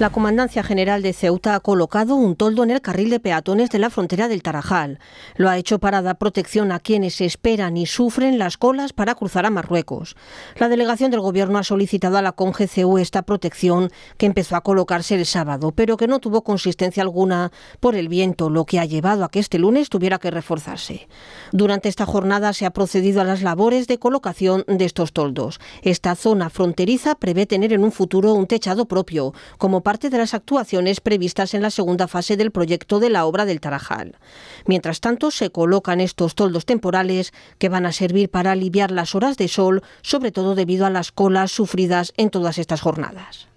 La Comandancia General de Ceuta ha colocado un toldo en el carril de peatones de la frontera del Tarajal. Lo ha hecho para dar protección a quienes esperan y sufren las colas para cruzar a Marruecos. La delegación del Gobierno ha solicitado a la CONGCU esta protección que empezó a colocarse el sábado, pero que no tuvo consistencia alguna por el viento, lo que ha llevado a que este lunes tuviera que reforzarse. Durante esta jornada se ha procedido a las labores de colocación de estos toldos. Esta zona fronteriza prevé tener en un futuro un techado propio, como para parte de las actuaciones previstas en la segunda fase del proyecto de la obra del Tarajal. Mientras tanto, se colocan estos toldos temporales que van a servir para aliviar las horas de sol, sobre todo debido a las colas sufridas en todas estas jornadas.